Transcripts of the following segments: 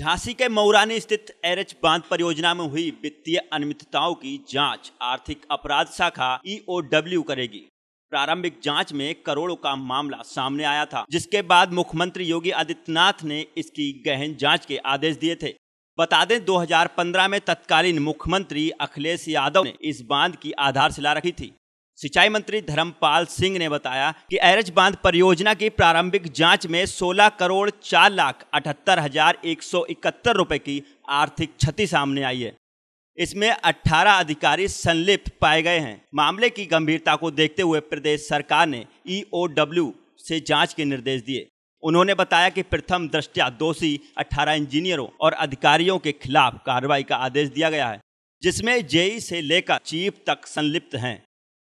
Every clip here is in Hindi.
झांसी के मऊरानी स्थित एरएच बांध परियोजना में हुई वित्तीय अनियमितताओं की जांच आर्थिक अपराध शाखा ईओडब्ल्यू e करेगी प्रारंभिक जांच में करोड़ों का मामला सामने आया था जिसके बाद मुख्यमंत्री योगी आदित्यनाथ ने इसकी गहन जांच के आदेश दिए थे बता दें 2015 में तत्कालीन मुख्यमंत्री अखिलेश यादव ने इस बांध की आधारशिला रखी थी सिंचाई मंत्री धर्मपाल सिंह ने बताया कि एरज बांध परियोजना की प्रारंभिक जांच में 16 करोड़ चार लाख अठहत्तर हजार एक सौ इकहत्तर रुपये की आर्थिक क्षति सामने आई है इसमें 18 अधिकारी संलिप्त पाए गए हैं मामले की गंभीरता को देखते हुए प्रदेश सरकार ने ईओडब्ल्यू से जांच के निर्देश दिए उन्होंने बताया कि प्रथम दृष्टया दोषी 18 इंजीनियरों और अधिकारियों के खिलाफ कार्रवाई का आदेश दिया गया है जिसमें जेई से लेकर चीफ तक संलिप्त हैं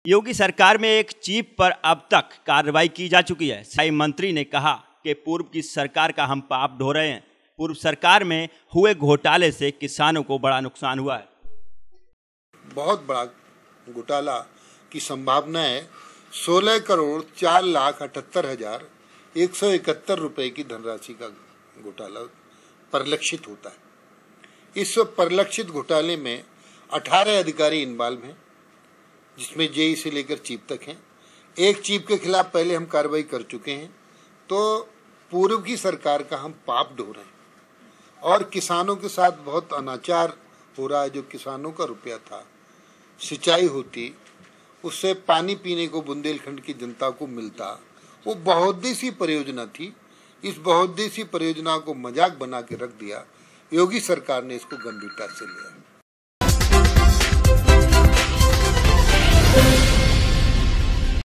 योगी सरकार में एक चीफ पर अब तक कार्रवाई की जा चुकी है साई मंत्री ने कहा कि पूर्व की सरकार का हम पाप ढो रहे हैं पूर्व सरकार में हुए घोटाले से किसानों को बड़ा नुकसान हुआ है बहुत बड़ा घोटाला की संभावना है सोलह करोड़ चार लाख अठहत्तर हजार एक सौ इकहत्तर रुपये की धनराशि का घोटाला परिलक्षित होता है इस परिलक्षित घोटाले में अठारह अधिकारी इन्वॉल्व हैं जिसमें जेई से लेकर चीप तक हैं एक चीप के खिलाफ पहले हम कार्रवाई कर चुके हैं तो पूर्व की सरकार का हम पाप ढो रहे हैं और किसानों के साथ बहुत अनाचार हो रहा है जो किसानों का रुपया था सिंचाई होती उससे पानी पीने को बुंदेलखंड की जनता को मिलता वो सी परियोजना थी इस सी परियोजना को मजाक बना के रख दिया योगी सरकार ने इसको गंभीरता से लिया